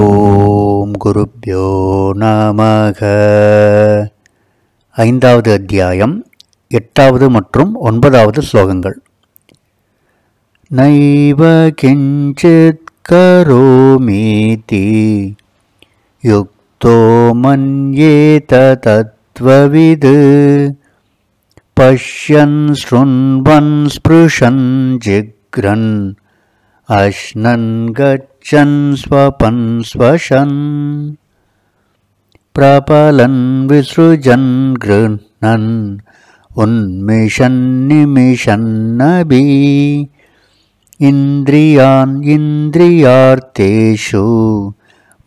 ஓம் குருப்யோ நமக ஐந்தாவது அத்தியாயம் எட்டாவது மற்றும் ஒன்பதாவது ஸ்லோகங்கள் நைவ கிஞ்சித் கரோமீதி யுக்தோ மன்யேத தத்வவிது பஷ்யன் ஸ்ருண்வன் ஸ்பிருஷன் ஜிக்ரன் अश्नन् गच्छन् स्वपन् स्वशन् प्रपलन् विसृजन् गृह्णन् उन्मिषन्निमिषन्नभि इन्द्रियान् इन्द्रियार्थेषु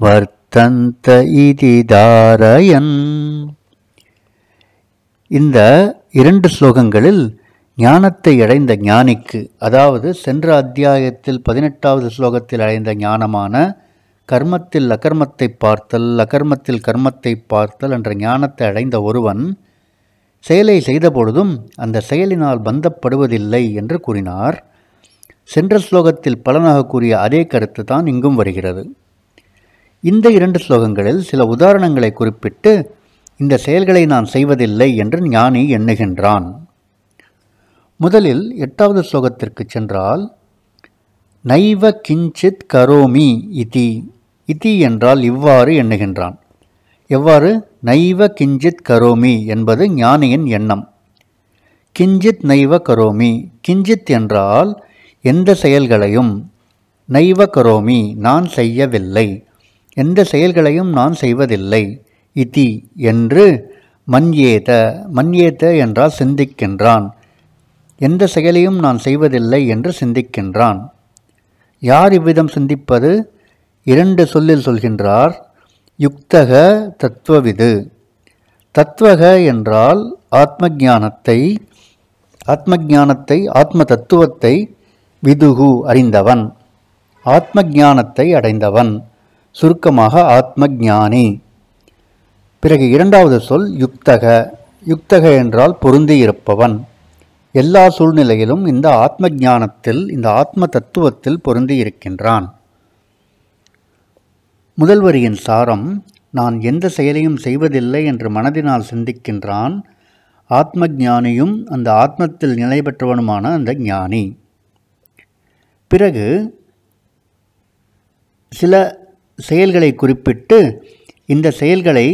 வர்த்தந்த இதி தாரயன் இந்த இரண்டு ஸ்லோகங்களில் ஞானத்தை அடைந்த ஞானிக்கு அதாவது சென்ற அத்தியாயத்தில் பதினெட்டாவது ஸ்லோகத்தில் அடைந்த ஞானமான கர்மத்தில் அகர்மத்தை பார்த்தல் அகர்மத்தில் கர்மத்தை பார்த்தல் என்ற ஞானத்தை அடைந்த ஒருவன் செயலை செய்தபொழுதும் அந்த செயலினால் பந்தப்படுவதில்லை என்று கூறினார் சென்ற ஸ்லோகத்தில் பலனாக கூறிய அதே கருத்து தான் இங்கும் வருகிறது இந்த இரண்டு ஸ்லோகங்களில் சில உதாரணங்களை குறிப்பிட்டு இந்த செயல்களை நான் செய்வதில்லை என்று ஞானி எண்ணுகின்றான் முதலில் எட்டாவது ஸ்லோகத்திற்கு சென்றால் நைவ கிஞ்சித் கரோமி இதி இதி என்றால் இவ்வாறு எண்ணுகின்றான் எவ்வாறு நைவ கிஞ்சித் கரோமி என்பது ஞானியின் எண்ணம் கிஞ்சித் நைவ கரோமி கிஞ்சித் என்றால் எந்த செயல்களையும் நைவ கரோமி நான் செய்யவில்லை எந்த செயல்களையும் நான் செய்வதில்லை இதி என்று மன்யேத மன்யேத என்றால் சிந்திக்கின்றான் எந்த செயலையும் நான் செய்வதில்லை என்று சிந்திக்கின்றான் யார் இவ்விதம் சிந்திப்பது இரண்டு சொல்லில் சொல்கின்றார் யுக்தக தத்துவவிது தத்துவக என்றால் ஆத்மஜானத்தை ஆத்மஜானத்தை ஆத்ம தத்துவத்தை விதுகு அறிந்தவன் ஆத்மஜானத்தை அடைந்தவன் சுருக்கமாக ஆத்மஜானி பிறகு இரண்டாவது சொல் யுக்தக யுக்தக என்றால் பொருந்தியிருப்பவன் எல்லா சூழ்நிலையிலும் இந்த ஆத்ம ஞானத்தில் இந்த ஆத்ம தத்துவத்தில் பொருந்தி இருக்கின்றான் சாரம் நான் எந்த செயலையும் செய்வதில்லை என்று மனதினால் சிந்திக்கின்றான் ஆத்ம ஞானியும் அந்த ஆத்மத்தில் நிலை பெற்றவனுமான அந்த ஞானி பிறகு சில செயல்களை குறிப்பிட்டு இந்த செயல்களை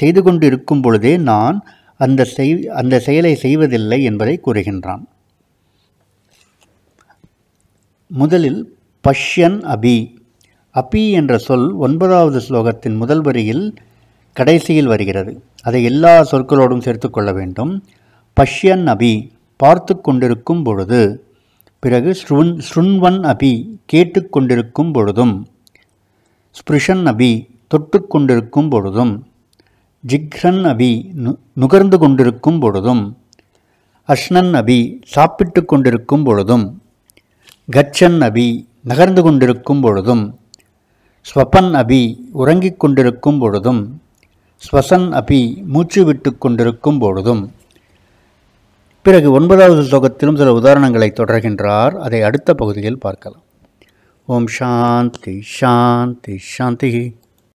செய்து கொண்டிருக்கும் பொழுதே நான் அந்த செய் அந்த செயலை செய்வதில்லை என்பதை கூறுகின்றான் முதலில் பஷ்யன் அபி அபி என்ற சொல் ஒன்பதாவது ஸ்லோகத்தின் முதல் வரியில் கடைசியில் வருகிறது அதை எல்லா சொற்களோடும் சேர்த்துக்கொள்ள வேண்டும் பஷ்யன் அபி பார்த்து கொண்டிருக்கும் பொழுது பிறகு ஸ்ருன் ஸ்ருண்வன் அபி கேட்டு கொண்டிருக்கும் பொழுதும் ஸ்பிருஷன் அபி தொட்டு கொண்டிருக்கும் பொழுதும் ஜிக்ரன் அபி நு நுகர்ந்து கொண்டிருக்கும் பொழுதும் அஷ்னன் அபி சாப்பிட்டு கொண்டிருக்கும் பொழுதும் கச்சன் அபி நகர்ந்து கொண்டிருக்கும் பொழுதும் ஸ்வபன் அபி உறங்கிக் கொண்டிருக்கும் பொழுதும் ஸ்வசன் அபி மூச்சு விட்டு கொண்டிருக்கும் பொழுதும் பிறகு ஒன்பதாவது சோகத்திலும் சில உதாரணங்களை தொடர்கின்றார் அதை அடுத்த பகுதியில் பார்க்கலாம் ஓம் சாந்தி சாந்தி சாந்தி